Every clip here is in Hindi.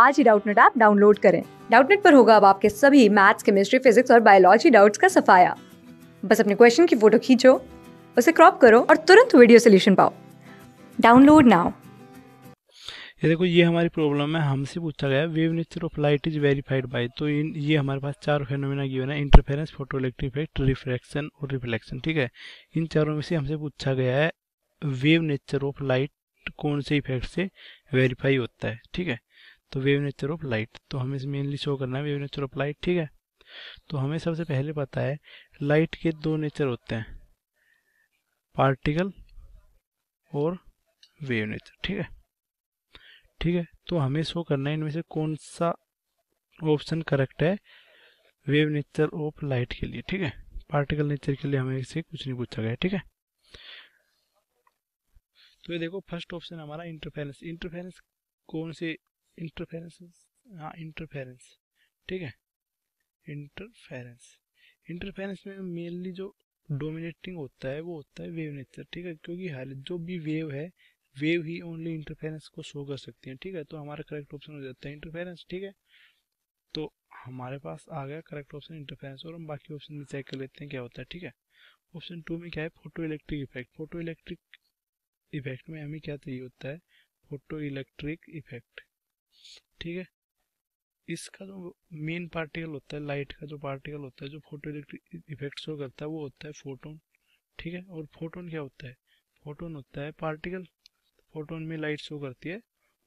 आज ही डाउटनेट ऐप डाउनलोड करें डाउटनेट पर होगा अब आपके सभी मैथ्स केमिस्ट्री फिजिक्स और बायोलॉजी डाउट्स का सफाया बस अपने क्वेश्चन की फोटो खींचो उसे क्रॉप करो और तुरंत वीडियो सोल्यूशन पाओ डाउनलोड नाउ ये देखो ये हमारी प्रॉब्लम है हमसे पूछा गया wave nature of light is verified by तो इन ये हमारे पास चार फेनोमेना गिवन है इंटरफेरेंस फोटोइलेक्ट्रिक इफेक्ट रिफ्रैक्शन और रिफ्लेक्शन ठीक है इन चारों में से हमसे पूछा गया है वेव नेचर ऑफ लाइट कौन से इफेक्ट से वेरीफाई होता है ठीक है तो वेव नेचर ऑफ लाइट तो हमें मेनली शो करना है वेव नेचर ऑफ लाइट ठीक है तो हमें सबसे पहले पता है लाइट के दो नेचर होते हैं पार्टिकल और वेव नेचर ठीक है ठीक है तो हमें शो करना है इनमें से कौन सा ऑप्शन करेक्ट है वेव नेचर ऑफ लाइट के लिए ठीक है पार्टिकल नेचर के लिए हमें इसे कुछ नहीं पूछा गया ठीक है तो ये देखो फर्स्ट ऑप्शन हमारा इंटरफेरेंस इंटरफेरेंस कौन से इंटरफेरेंसेस हाँ इंटरफेरेंस ठीक है इंटरफेरेंस इंटरफेरेंस में मेनली जो डोमिनेटिंग होता है वो होता है वेव नेचर ठीक है क्योंकि हर जो भी वेव है वेव ही ओनली इंटरफेरेंस को शो कर सकती है ठीक है तो हमारा करेक्ट ऑप्शन हो जाता है इंटरफेरेंस ठीक है तो हमारे पास आ गया करेक्ट ऑप्शन इंटरफेरेंस और हम बाकी ऑप्शन भी चेक कर लेते हैं क्या होता है ठीक है ऑप्शन टू में क्या है photoelectric effect photoelectric effect में हमें क्या चाहिए होता है फोटो इलेक्ट्रिक इफेक्ट ठीक है इसका जो मेन पार्टिकल होता है लाइट का जो पार्टिकल होता है जो फोटो इफेक्ट शो करता है वो होता है फोटोन ठीक है और फोटोन क्या होता है फोटोन होता है पार्टिकल फोटोन में लाइट शो करती है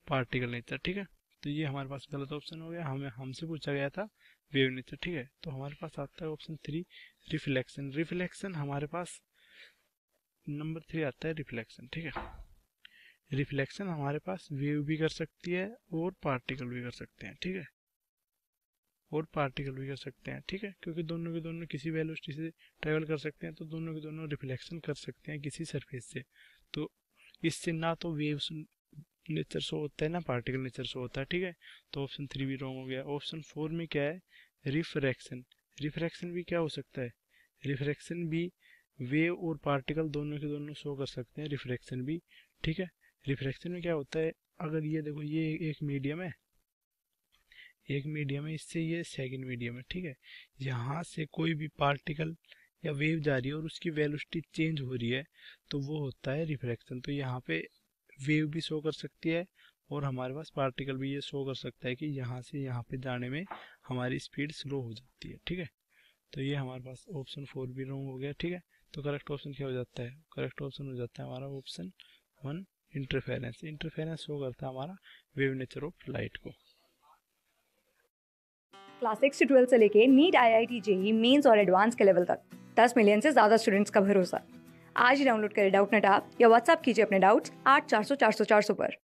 पार्टिकल नेचर ठीक है तो ये हमारे पास गलत ऑप्शन हो गया हमें हमसे पूछा गया था वेव नेचर ठीक है तो हमारे पास आता है ऑप्शन थ्री रिफ्लेक्शन रिफ्लेक्शन हमारे पास नंबर थ्री आता है रिफ्लेक्शन ठीक है रिफ्लेक्शन हमारे पास वेव भी कर सकती है और पार्टिकल भी कर सकते हैं ठीक है और पार्टिकल भी कर सकते हैं ठीक है क्योंकि दोनों के दोनों किसी वेलोसिटी से ट्रेवल कर सकते हैं तो दोनों के दोनों रिफ्लेक्शन कर सकते हैं किसी सरफेस से तो इससे ना तो वेव्स नेचर शो होता है ना पार्टिकल नेचर शो होता है ठीक है तो ऑप्शन थ्री भी रॉन्ग हो गया ऑप्शन फोर में क्या है रिफ्रैक्शन रिफ्रैक्शन भी क्या हो सकता है रिफ्रैक्शन भी वेव और पार्टिकल दोनों के दोनों शो कर सकते हैं रिफ्रैक्शन भी ठीक है रिफ्रैक्शन में क्या होता है अगर ये देखो ये एक मीडियम है एक मीडियम है इससे ये सेकंड मीडियम है ठीक है यहाँ से कोई भी पार्टिकल या वेव जा रही है और उसकी वेलोसिटी चेंज हो रही है तो वो होता है रिफ्रैक्शन तो यहाँ पे वेव भी शो कर सकती है और हमारे पास पार्टिकल भी ये शो कर सकता है कि यहाँ से यहाँ पे जाने में हमारी स्पीड स्लो हो जाती है ठीक है तो ये हमारे पास ऑप्शन फोर भी रॉन्ग हो गया ठीक है तो करेक्ट ऑप्शन क्या हो जाता है करेक्ट ऑप्शन हो जाता है हमारा option one interference interference show करता है हमारा वेव नेचर ऑफ लाइट को क्लास सिक्स से ट्वेल्थ से लेके NEET I I T JEE mains और एडवांस के लेवल तक दस मिलियन से ज़्यादा स्टूडेंट्स का भरोसा आज ही डाउनलोड करें डाउट नेट आप या व्हाट्सअप कीजिए अपने डाउट्स आठ चार सौ चार सौ चार सौ पर